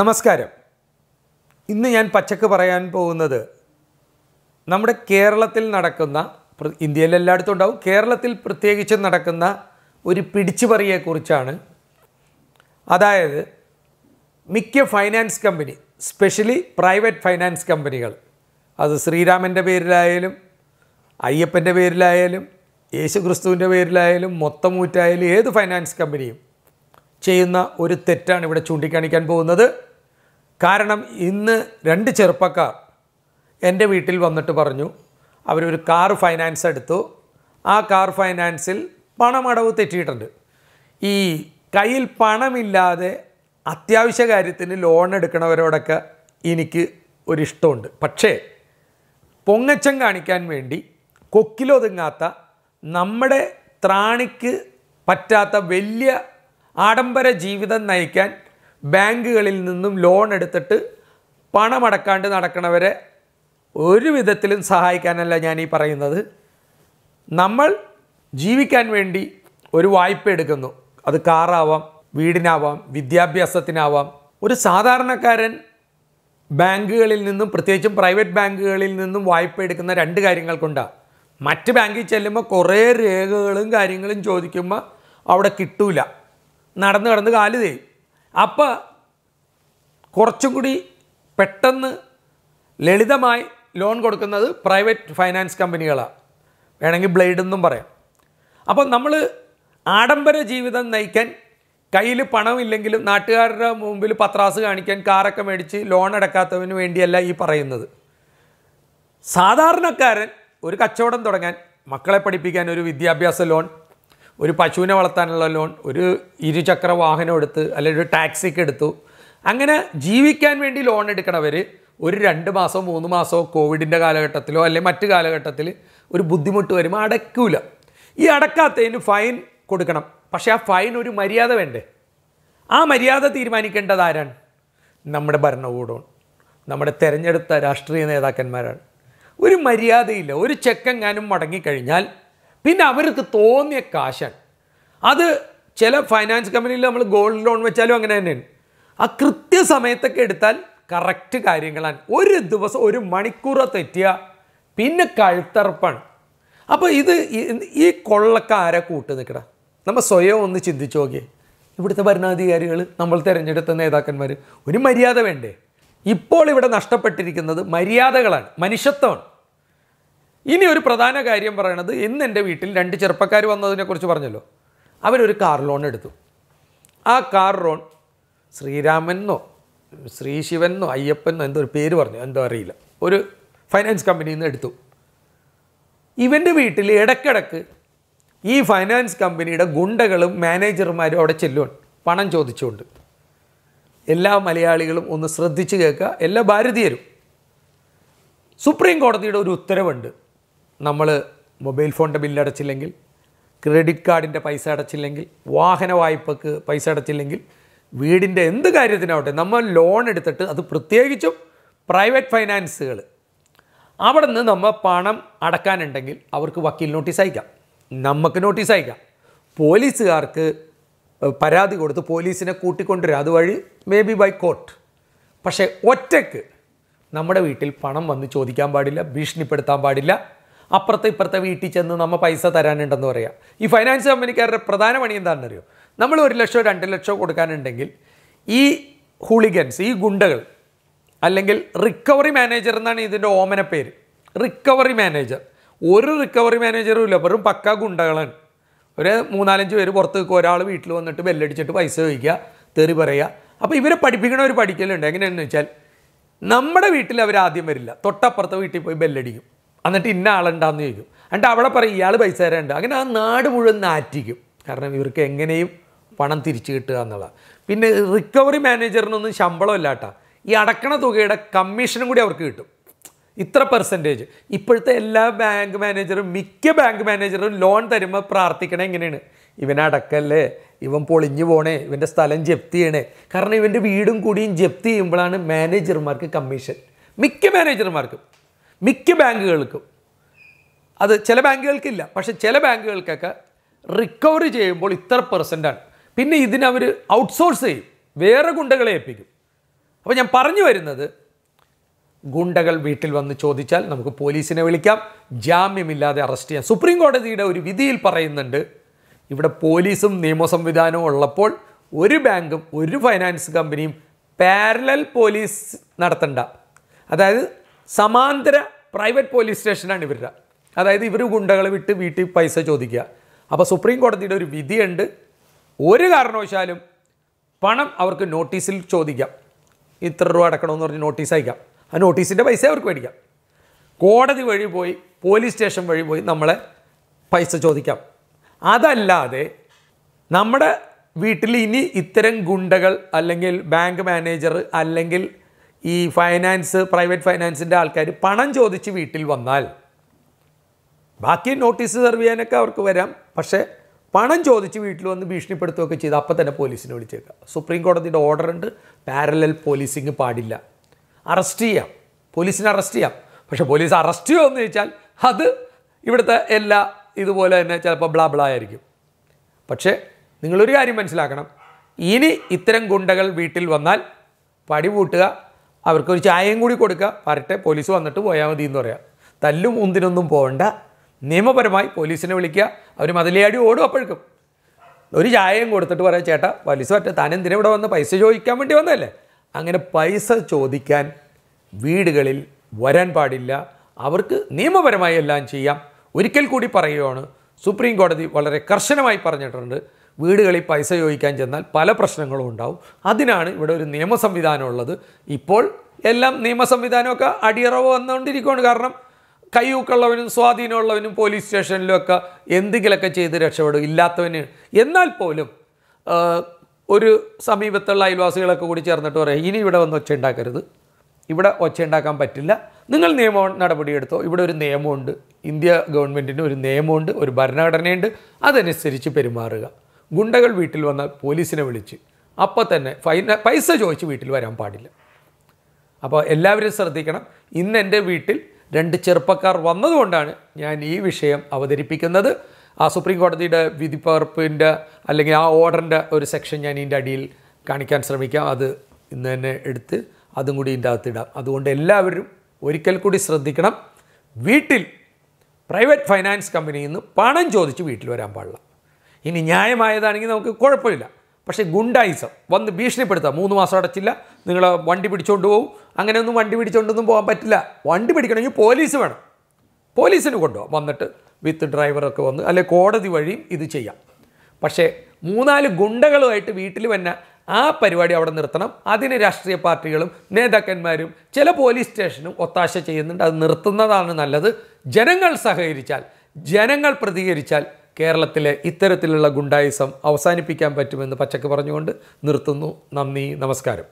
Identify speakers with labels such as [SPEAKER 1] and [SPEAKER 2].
[SPEAKER 1] നമസ്കാരം ഇന്ന് ഞാൻ പച്ചക്ക് പറയാൻ പോകുന്നത് നമ്മുടെ കേരളത്തിൽ നടക്കുന്ന ഇന്ത്യയിൽ എല്ലായിടത്തും ഉണ്ടാവും കേരളത്തിൽ പ്രത്യേകിച്ച് നടക്കുന്ന ഒരു പിടിച്ചുപറിയെക്കുറിച്ചാണ് അതായത് മിക്ക finance company specially private finance കമ്പനികൾ അത് ശ്രീരാമൻ്റെ പേരിലായാലും അയ്യപ്പൻ്റെ പേരിലായാലും യേശുക്രിസ്തുവിൻ്റെ പേരിലായാലും മൊത്തമൂറ്റായാലും ഏത് ഫൈനാൻസ് കമ്പനിയും ചെയ്യുന്ന ഒരു തെറ്റാണ് ഇവിടെ ചൂണ്ടിക്കാണിക്കാൻ പോകുന്നത് കാരണം ഇന്ന് രണ്ട് ചെറുപ്പക്കാർ എൻ്റെ വീട്ടിൽ വന്നിട്ട് പറഞ്ഞു അവരൊരു കാർ ഫൈനാൻസ് എടുത്തു ആ കാർ ഫൈനാൻസിൽ പണമടവ് തെറ്റിയിട്ടുണ്ട് ഈ കയ്യിൽ പണമില്ലാതെ അത്യാവശ്യ കാര്യത്തിന് ലോൺ എടുക്കണവരോടൊക്കെ എനിക്ക് ഒരിഷ്ടമുണ്ട് പക്ഷേ പൊങ്ങച്ചം കാണിക്കാൻ വേണ്ടി കൊക്കിലൊതുങ്ങാത്ത നമ്മുടെ ത്രാണിക്ക് പറ്റാത്ത വലിയ ആഡംബര ജീവിതം നയിക്കാൻ ബാങ്കുകളിൽ നിന്നും ലോൺ എടുത്തിട്ട് പണമടക്കാണ്ട് നടക്കണവരെ ഒരു വിധത്തിലും സഹായിക്കാനല്ല ഞാൻ ഈ പറയുന്നത് നമ്മൾ ജീവിക്കാൻ വേണ്ടി ഒരു വായ്പ എടുക്കുന്നു അത് കാറാവാം വീടിനാവാം വിദ്യാഭ്യാസത്തിനാവാം ഒരു സാധാരണക്കാരൻ ബാങ്കുകളിൽ നിന്നും പ്രത്യേകിച്ചും പ്രൈവറ്റ് ബാങ്കുകളിൽ നിന്നും വായ്പ എടുക്കുന്ന രണ്ട് കാര്യങ്ങൾ കൊണ്ടാണ് മറ്റ് ബാങ്കിൽ ചെല്ലുമ്പോൾ കുറേ രേഖകളും കാര്യങ്ങളും ചോദിക്കുമ്പോൾ അവിടെ കിട്ടൂല നടന്ന് കിടന്ന് കാല് തേയും അപ്പോൾ കുറച്ചും കൂടി പെട്ടെന്ന് ലളിതമായി ലോൺ കൊടുക്കുന്നത് പ്രൈവറ്റ് ഫൈനാൻസ് കമ്പനികളാണ് വേണമെങ്കിൽ ബ്ലേഡ് എന്നും പറയാം അപ്പോൾ നമ്മൾ ആഡംബര ജീവിതം നയിക്കാൻ കയ്യിൽ പണമില്ലെങ്കിലും നാട്ടുകാരുടെ മുമ്പിൽ പത്രാസ് കാണിക്കാൻ കാറൊക്കെ മേടിച്ച് ലോൺ അടക്കാത്തവന് വേണ്ടിയല്ല ഈ പറയുന്നത് സാധാരണക്കാരൻ ഒരു കച്ചവടം തുടങ്ങാൻ മക്കളെ പഠിപ്പിക്കാൻ ഒരു വിദ്യാഭ്യാസ ലോൺ ഒരു പശുവിനെ വളർത്താനുള്ള ലോൺ ഒരു ഇരുചക്ര വാഹനം എടുത്ത് അല്ലെങ്കിൽ ഒരു ടാക്സിക്ക് എടുത്തു അങ്ങനെ ജീവിക്കാൻ വേണ്ടി ലോൺ എടുക്കണവർ ഒരു രണ്ട് മാസമോ മൂന്ന് മാസമോ കോവിഡിൻ്റെ കാലഘട്ടത്തിലോ അല്ലെങ്കിൽ മറ്റു കാലഘട്ടത്തിൽ ഒരു ബുദ്ധിമുട്ട് വരുമ്പോൾ അടയ്ക്കില്ല ഈ അടക്കാത്തതിന് ഫൈൻ കൊടുക്കണം പക്ഷേ ആ ഫൈൻ ഒരു മര്യാദ വേണ്ടേ ആ മര്യാദ തീരുമാനിക്കേണ്ടത് ആരാണ് നമ്മുടെ ഭരണകൂടമാണ് നമ്മുടെ തിരഞ്ഞെടുത്ത രാഷ്ട്രീയ നേതാക്കന്മാരാണ് ഒരു മര്യാദയില്ല ഒരു ചെക്കെങ്ങാനും മടങ്ങിക്കഴിഞ്ഞാൽ പിന്നെ അവർക്ക് തോന്നിയ കാശൻ അത് ചില ഫൈനാൻസ് കമ്പനിയിൽ നമ്മൾ ഗോൾഡ് ലോൺ വെച്ചാലും അങ്ങനെ തന്നെയാണ് ആ കൃത്യസമയത്തൊക്കെ എടുത്താൽ കറക്റ്റ് കാര്യങ്ങളാണ് ഒരു ദിവസം ഒരു മണിക്കൂർ തെറ്റിയ പിന്നെ കഴുത്തറപ്പാണ് അപ്പോൾ ഇത് ഈ കൊള്ളക്കാരെ കൂട്ട് നിൽക്കട നമ്മൾ സ്വയം ഒന്ന് ചിന്തിച്ചു നോക്കിയേ ഇവിടുത്തെ ഭരണാധികാരികൾ നമ്മൾ തിരഞ്ഞെടുത്ത നേതാക്കന്മാർ ഒരു മര്യാദ വേണ്ടേ ഇപ്പോൾ ഇവിടെ നഷ്ടപ്പെട്ടിരിക്കുന്നത് മര്യാദകളാണ് മനുഷ്യത്വമാണ് ഇനി ഒരു പ്രധാന കാര്യം പറയണത് ഇന്ന് എൻ്റെ വീട്ടിൽ രണ്ട് ചെറുപ്പക്കാർ വന്നതിനെക്കുറിച്ച് പറഞ്ഞല്ലോ അവരൊരു കാർ ലോൺ എടുത്തു ആ കാർ ലോൺ ശ്രീരാമനെന്നോ ശ്രീ ശിവനെന്നോ അയ്യപ്പനെന്നോ എന്തോ ഒരു പേര് പറഞ്ഞു എന്തോ അറിയില്ല ഒരു ഫൈനാൻസ് കമ്പനിയിൽ നിന്ന് എടുത്തു ഇവൻ്റെ വീട്ടിൽ ഇടയ്ക്കിടക്ക് ഈ ഫൈനാൻസ് കമ്പനിയുടെ ഗുണ്ടകളും മാനേജർമാരും അവിടെ ചെല്ലുവാണ് പണം ചോദിച്ചുകൊണ്ട് എല്ലാ മലയാളികളും ഒന്ന് ശ്രദ്ധിച്ചു കേൾക്കുക എല്ലാ ഭാരതീയരും സുപ്രീം കോടതിയുടെ ഒരു ഉത്തരവുണ്ട് നമ്മൾ മൊബൈൽ ഫോണിൻ്റെ ബില്ലടച്ചില്ലെങ്കിൽ ക്രെഡിറ്റ് കാർഡിൻ്റെ പൈസ അടച്ചില്ലെങ്കിൽ വാഹന വായ്പക്ക് പൈസ അടച്ചില്ലെങ്കിൽ വീടിൻ്റെ എന്ത് കാര്യത്തിനാവട്ടെ നമ്മൾ ലോൺ എടുത്തിട്ട് അത് പ്രത്യേകിച്ചും പ്രൈവറ്റ് ഫൈനാൻസുകൾ അവിടെ നിന്ന് നമ്മൾ പണം അടക്കാനുണ്ടെങ്കിൽ അവർക്ക് വക്കീൽ നോട്ടീസ് അയക്കാം നമുക്ക് നോട്ടീസ് അയക്കാം പോലീസുകാർക്ക് പരാതി കൊടുത്ത് പോലീസിനെ കൂട്ടിക്കൊണ്ടുവരും അതുവഴി മേ ബി ബൈ കോർട്ട് പക്ഷേ ഒറ്റയ്ക്ക് നമ്മുടെ വീട്ടിൽ പണം വന്ന് ചോദിക്കാൻ പാടില്ല ഭീഷണിപ്പെടുത്താൻ പാടില്ല അപ്പുറത്തെ ഇപ്പുറത്തെ വീട്ടിൽ ചെന്ന് നമ്മൾ പൈസ തരാനുണ്ടെന്ന് പറയാം ഈ ഫൈനാൻസ് കമ്പനിക്കാരുടെ പ്രധാന പണി എന്താണെന്നറിയോ നമ്മൾ ഒരു ലക്ഷമോ രണ്ട് ലക്ഷമോ കൊടുക്കാനുണ്ടെങ്കിൽ ഈ ഹൂളിഗൻസ് ഈ ഗുണ്ടകൾ അല്ലെങ്കിൽ റിക്കവറി മാനേജർ എന്നാണ് ഇതിൻ്റെ ഓമന പേര് റിക്കവറി മാനേജർ ഒരു റിക്കവറി മാനേജറും ഇല്ല വെറും പക്ക ഗുണ്ടകളാണ് ഒരു മൂന്നാലഞ്ച് പേര് പുറത്ത് നിൽക്കുക ഒരാൾ വീട്ടിൽ വന്നിട്ട് ബെല്ലടിച്ചിട്ട് പൈസ ചോദിക്കുക തെറി പറയുക അപ്പോൾ ഇവരെ പഠിപ്പിക്കണ ഒരു പഠിക്കലുണ്ട് എങ്ങനെയാണെന്ന് വെച്ചാൽ നമ്മുടെ വീട്ടിൽ അവർ ആദ്യം വരില്ല തൊട്ടപ്പുറത്തെ വീട്ടിൽ പോയി ബെല്ലടിക്കും എന്നിട്ട് ഇന്ന ആളുണ്ടാന്ന് ചോദിക്കും എന്നിട്ട് അവിടെ പറയും ഇയാൾ പൈസ തരാനുണ്ട് അങ്ങനെ ആ നാട് മുഴുവൻ നാറ്റിക്കും കാരണം ഇവർക്ക് എങ്ങനെയും പണം തിരിച്ചു കിട്ടുക എന്നുള്ളതാണ് പിന്നെ റിക്കവറി മാനേജറിനൊന്നും ശമ്പളം ഇല്ലാട്ട ഈ അടക്കണ തുകയുടെ കമ്മീഷനും കൂടി അവർക്ക് കിട്ടും ഇത്ര പെർസെൻറ്റേജ് ഇപ്പോഴത്തെ എല്ലാ ബാങ്ക് മാനേജറും മിക്ക ബാങ്ക് മാനേജറും ലോൺ തരുമ്പോൾ പ്രാർത്ഥിക്കണേ എങ്ങനെയാണ് ഇവനടക്കല്ലേ ഇവൻ പൊളിഞ്ഞു പോണേ ഇവൻ്റെ സ്ഥലം ജപ്തി ചെയ്യണേ കാരണം ഇവൻ്റെ വീടും കൂടിയും ജപ്തി ചെയ്യുമ്പോഴാണ് മാനേജർമാർക്ക് കമ്മീഷൻ മിക്ക മാനേജർമാർക്കും മിക്ക ബാങ്കുകൾക്കും അത് ചില ബാങ്കുകൾക്കില്ല പക്ഷേ ചില ബാങ്കുകൾക്കൊക്കെ റിക്കവറി ചെയ്യുമ്പോൾ ഇത്ര പെർസെൻ്റാണ് പിന്നെ ഇതിനവർ ഔട്ട്സോഴ്സ് ചെയ്യും വേറെ ഗുണ്ടകളെ ഏൽപ്പിക്കും അപ്പോൾ ഞാൻ പറഞ്ഞു വരുന്നത് ഗുണ്ടകൾ വീട്ടിൽ വന്ന് ചോദിച്ചാൽ നമുക്ക് പോലീസിനെ വിളിക്കാം ജാമ്യമില്ലാതെ അറസ്റ്റ് ചെയ്യാം സുപ്രീം കോടതിയുടെ ഒരു വിധിയിൽ പറയുന്നുണ്ട് ഇവിടെ പോലീസും നിയമ സംവിധാനവും ഉള്ളപ്പോൾ ഒരു ബാങ്കും ഒരു ഫൈനാൻസ് കമ്പനിയും പാരലൽ പോലീസ് നടത്തണ്ട അതായത് സമാന്തര പ്രൈവറ്റ് പോലീസ് സ്റ്റേഷനാണ് ഇവരുടെ അതായത് ഇവർ ഗുണ്ടകൾ വിട്ട് വീട്ടിൽ പൈസ ചോദിക്കുക അപ്പോൾ സുപ്രീം കോടതിയുടെ ഒരു വിധിയുണ്ട് ഒരു കാരണവശാലും പണം അവർക്ക് നോട്ടീസിൽ ചോദിക്കാം ഇത്ര രൂപ അടക്കണമെന്ന് പറഞ്ഞ് നോട്ടീസ് അയക്കാം ആ നോട്ടീസിൻ്റെ പൈസ അവർക്ക് മേടിക്കാം കോടതി വഴി പോയി പോലീസ് സ്റ്റേഷൻ വഴി പോയി നമ്മളെ പൈസ ചോദിക്കാം അതല്ലാതെ നമ്മുടെ വീട്ടിൽ ഇനി ഇത്തരം ഗുണ്ടകൾ അല്ലെങ്കിൽ ബാങ്ക് മാനേജർ അല്ലെങ്കിൽ ഈ ഫൈനാൻസ് പ്രൈവറ്റ് ഫൈനാൻസിൻ്റെ ആൾക്കാർ പണം ചോദിച്ച് വീട്ടിൽ വന്നാൽ ബാക്കി നോട്ടീസ് സെർവ് ചെയ്യാനൊക്കെ അവർക്ക് വരാം പക്ഷേ പണം ചോദിച്ച് വീട്ടിൽ വന്ന് ഭീഷണിപ്പെടുത്തുകയൊക്കെ ചെയ്ത് അപ്പം തന്നെ പോലീസിനെ വിളിച്ചേക്കാം സുപ്രീം കോടതിയുടെ ഓർഡർ ഉണ്ട് പാരലൽ പോലീസിങ് പാടില്ല അറസ്റ്റ് ചെയ്യാം പോലീസിനെ അറസ്റ്റ് ചെയ്യാം പക്ഷേ പോലീസ് അറസ്റ്റ് ചെയ്യുമോ എന്ന് ചോദിച്ചാൽ അത് ഇവിടുത്തെ എല്ലാ ഇതുപോലെ തന്നെ ചിലപ്പോൾ ബ്ലാ ബ്ലാ ആയിരിക്കും പക്ഷേ നിങ്ങളൊരു കാര്യം മനസ്സിലാക്കണം ഇനി ഇത്തരം ഗുണ്ടകൾ വീട്ടിൽ വന്നാൽ പടി പൂട്ടുക അവർക്കൊരു ചായയും കൂടി കൊടുക്കുക വരട്ടെ പോലീസ് വന്നിട്ട് പോയാൽ മതി എന്ന് പറയാം തല്ലും ഉന്തിനൊന്നും പോകണ്ട നിയമപരമായി പോലീസിനെ വിളിക്കുക അവർ മതിലയാടി ഓടും അപ്പോഴേക്കും ഒരു ചായയും കൊടുത്തിട്ട് പറയാം ചേട്ടാ പോലീസ് പറ്റ താൻ എന്തിനാ ഇവിടെ വന്ന് പൈസ ചോദിക്കാൻ വേണ്ടി വന്നതല്ലേ അങ്ങനെ പൈസ ചോദിക്കാൻ വീടുകളിൽ വരാൻ പാടില്ല അവർക്ക് നിയമപരമായി എല്ലാം ചെയ്യാം ഒരിക്കൽ കൂടി പറയുകയാണ് സുപ്രീം കോടതി വളരെ കർശനമായി പറഞ്ഞിട്ടുണ്ട് വീടുകളിൽ പൈസ ചോദിക്കാൻ ചെന്നാൽ പല പ്രശ്നങ്ങളും ഉണ്ടാവും അതിനാണ് ഇവിടെ ഒരു നിയമ സംവിധാനം ഉള്ളത് ഇപ്പോൾ എല്ലാം നിയമ സംവിധാനമൊക്കെ അടിയറവ് വന്നുകൊണ്ടിരിക്കുകയാണ് കാരണം കയ്യൂക്കുള്ളവനും സ്വാധീനമുള്ളവനും പോലീസ് സ്റ്റേഷനിലുമൊക്കെ എന്തെങ്കിലുമൊക്കെ ചെയ്ത് രക്ഷപ്പെടും ഇല്ലാത്തവന് എന്നാൽ പോലും ഒരു സമീപത്തുള്ള അയൽവാസികളൊക്കെ കൂടി ചേർന്നിട്ട് പറയാം ഇനി ഇവിടെ വന്ന് ഒച്ച ഉണ്ടാക്കരുത് ഇവിടെ ഒച്ച ഉണ്ടാക്കാൻ പറ്റില്ല നിങ്ങൾ നിയമ നടപടിയെടുത്തോ ഇവിടെ ഒരു നിയമമുണ്ട് ഇന്ത്യ ഗവൺമെൻറ്റിന് ഒരു നിയമമുണ്ട് ഒരു ഭരണഘടനയുണ്ട് അതനുസരിച്ച് പെരുമാറുക ഗുണ്ടകൾ വീട്ടിൽ വന്ന പോലീസിനെ വിളിച്ച് അപ്പോൾ തന്നെ ഫൈന പൈസ ചോദിച്ച് വീട്ടിൽ വരാൻ പാടില്ല അപ്പോൾ എല്ലാവരും ശ്രദ്ധിക്കണം ഇന്ന് എൻ്റെ വീട്ടിൽ രണ്ട് ചെറുപ്പക്കാർ വന്നതുകൊണ്ടാണ് ഞാൻ ഈ വിഷയം അവതരിപ്പിക്കുന്നത് ആ സുപ്രീം കോടതിയുടെ വിധിപ്പകർപ്പിൻ്റെ അല്ലെങ്കിൽ ആ ഓർഡറിൻ്റെ ഒരു സെക്ഷൻ ഞാൻ ഇതിൻ്റെ അടിയിൽ കാണിക്കാൻ ശ്രമിക്കാം അത് ഇന്ന് തന്നെ എടുത്ത് അതും കൂടി ഇതിൻ്റെ അകത്തിടാം അതുകൊണ്ട് എല്ലാവരും ഒരിക്കൽ കൂടി ശ്രദ്ധിക്കണം വീട്ടിൽ പ്രൈവറ്റ് ഫൈനാൻസ് കമ്പനിയിൽ നിന്ന് പണം ചോദിച്ച് വീട്ടിൽ വരാൻ പാടില്ല ഇനി ന്യായമായതാണെങ്കിൽ നമുക്ക് കുഴപ്പമില്ല പക്ഷേ ഗുണ്ടായിസം വന്ന് ഭീഷണിപ്പെടുത്താം മൂന്ന് മാസം അടച്ചില്ല നിങ്ങൾ വണ്ടി പിടിച്ചുകൊണ്ട് പോകും അങ്ങനെയൊന്നും വണ്ടി പിടിച്ചുകൊണ്ടൊന്നും പോകാൻ പറ്റില്ല വണ്ടി പിടിക്കണമെങ്കിൽ പോലീസ് വേണം പോലീസിന് കൊണ്ടുപോകാം വന്നിട്ട് വിത്ത് ഡ്രൈവറൊക്കെ വന്ന് അല്ലെ കോടതി വഴിയും ഇത് ചെയ്യാം പക്ഷേ മൂന്നാല് ഗുണ്ടകളുമായിട്ട് വീട്ടിൽ വന്ന ആ പരിപാടി അവിടെ നിർത്തണം അതിന് രാഷ്ട്രീയ പാർട്ടികളും നേതാക്കന്മാരും ചില പോലീസ് സ്റ്റേഷനും ഒത്താശ ചെയ്യുന്നുണ്ട് അത് നിർത്തുന്നതാണ് നല്ലത് ജനങ്ങൾ സഹകരിച്ചാൽ ജനങ്ങൾ പ്രതികരിച്ചാൽ കേരളത്തിലെ ഇത്തരത്തിലുള്ള ഗുണ്ടായിസം അവസാനിപ്പിക്കാൻ പറ്റുമെന്ന് പച്ചക്ക് പറഞ്ഞുകൊണ്ട് നിർത്തുന്നു നന്ദി നമസ്കാരം